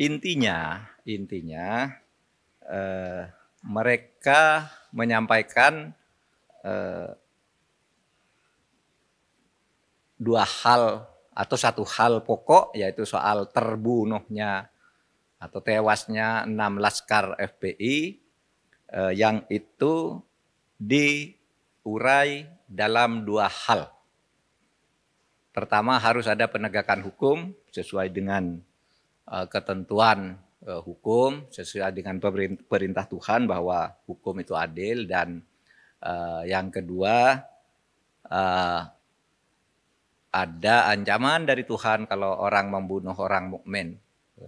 intinya intinya eh, mereka menyampaikan eh, dua hal atau satu hal pokok yaitu soal terbunuhnya atau tewasnya enam laskar FPI eh, yang itu diurai dalam dua hal. Pertama harus ada penegakan hukum sesuai dengan eh, ketentuan uh, hukum sesuai dengan perintah Tuhan bahwa hukum itu adil dan uh, yang kedua uh, ada ancaman dari Tuhan kalau orang membunuh orang mukmin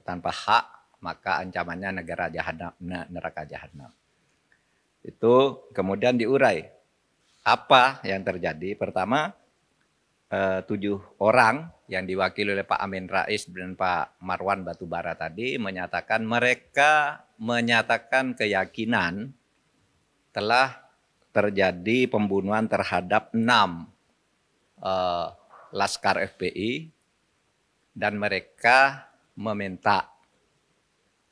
tanpa hak maka ancamannya negara jahanam neraka jahanam itu kemudian diurai apa yang terjadi pertama Eh, tujuh orang yang diwakili oleh Pak Amin Rais dan Pak Marwan Batubara tadi menyatakan mereka menyatakan keyakinan telah terjadi pembunuhan terhadap enam eh, laskar FPI dan mereka meminta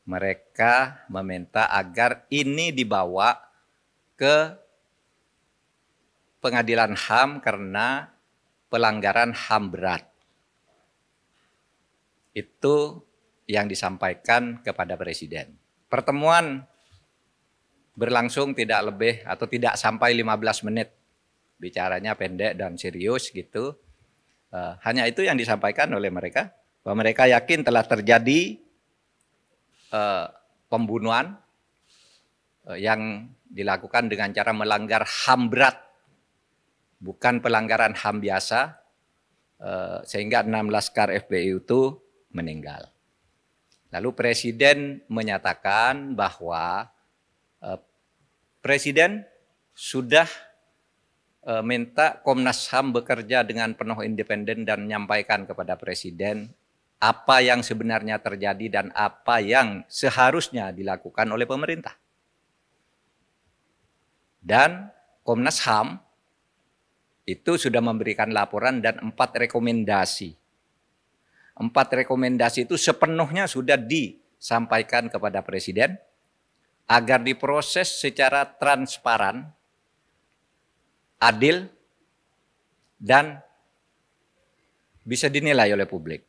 mereka meminta agar ini dibawa ke pengadilan HAM karena pelanggaran HAM berat. Itu yang disampaikan kepada Presiden. Pertemuan berlangsung tidak lebih atau tidak sampai 15 menit. Bicaranya pendek dan serius gitu. Eh, hanya itu yang disampaikan oleh mereka. Bahwa mereka yakin telah terjadi eh, pembunuhan eh, yang dilakukan dengan cara melanggar HAM berat bukan pelanggaran HAM biasa, eh, sehingga 16 laskar FPI itu meninggal. Lalu Presiden menyatakan bahwa eh, Presiden sudah eh, minta Komnas HAM bekerja dengan penuh independen dan menyampaikan kepada Presiden apa yang sebenarnya terjadi dan apa yang seharusnya dilakukan oleh pemerintah. Dan Komnas HAM itu sudah memberikan laporan dan empat rekomendasi. Empat rekomendasi itu sepenuhnya sudah disampaikan kepada Presiden agar diproses secara transparan, adil, dan bisa dinilai oleh publik.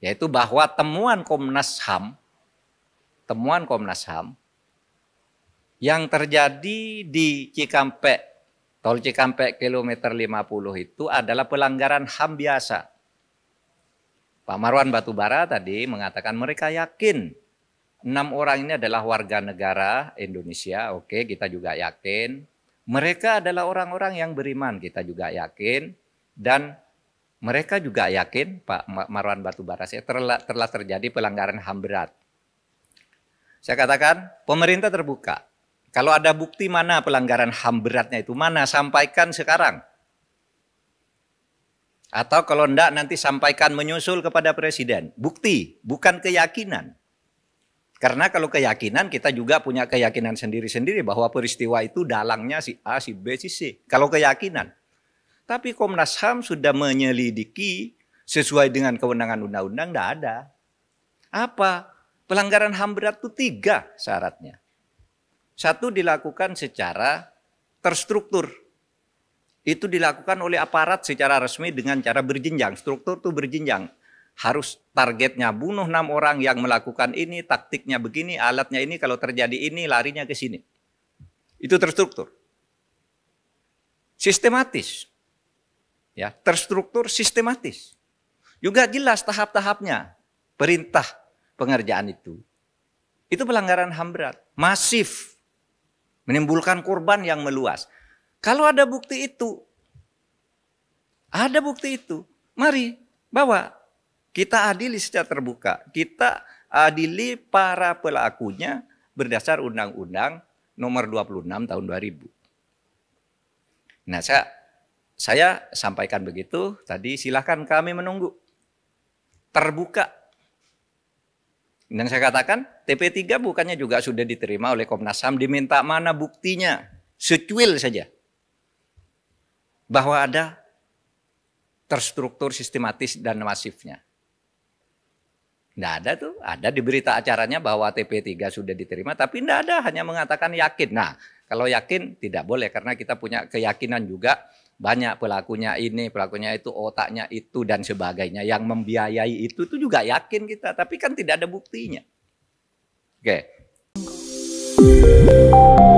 Yaitu bahwa temuan Komnas HAM, temuan Komnas HAM yang terjadi di Cikampek Tol Cikampek kilometer 50 itu adalah pelanggaran HAM biasa. Pak Marwan Batubara tadi mengatakan mereka yakin enam orang ini adalah warga negara Indonesia. Oke, kita juga yakin. Mereka adalah orang-orang yang beriman, kita juga yakin. Dan mereka juga yakin, Pak Marwan Batubara, saya telah, telah terjadi pelanggaran HAM berat. Saya katakan, pemerintah terbuka. Kalau ada bukti mana pelanggaran HAM beratnya itu mana, sampaikan sekarang. Atau kalau enggak nanti sampaikan menyusul kepada presiden. Bukti, bukan keyakinan. Karena kalau keyakinan kita juga punya keyakinan sendiri-sendiri bahwa peristiwa itu dalangnya si A, si B, si C. Kalau keyakinan. Tapi Komnas HAM sudah menyelidiki sesuai dengan kewenangan undang-undang enggak ada. Apa? Pelanggaran HAM berat itu tiga syaratnya. Satu dilakukan secara terstruktur. Itu dilakukan oleh aparat secara resmi dengan cara berjenjang. Struktur itu berjenjang. Harus targetnya bunuh enam orang yang melakukan ini, taktiknya begini, alatnya ini, kalau terjadi ini larinya ke sini. Itu terstruktur. Sistematis. Ya, terstruktur sistematis. Juga jelas tahap-tahapnya. Perintah pengerjaan itu. Itu pelanggaran HAM berat, masif menimbulkan kurban yang meluas. Kalau ada bukti itu, ada bukti itu, mari bawa. Kita adili secara terbuka, kita adili para pelakunya berdasar undang-undang nomor 26 tahun 2000. Nah, saya saya sampaikan begitu tadi silahkan kami menunggu terbuka yang saya katakan TP3 bukannya juga sudah diterima oleh Komnas HAM diminta mana buktinya secuil saja bahwa ada terstruktur sistematis dan masifnya. Tidak ada tuh, ada di berita acaranya bahwa TP3 sudah diterima, tapi tidak ada, hanya mengatakan yakin. Nah, kalau yakin tidak boleh karena kita punya keyakinan juga banyak pelakunya ini, pelakunya itu, otaknya itu dan sebagainya. Yang membiayai itu itu juga yakin kita, tapi kan tidak ada buktinya. Oke. Okay.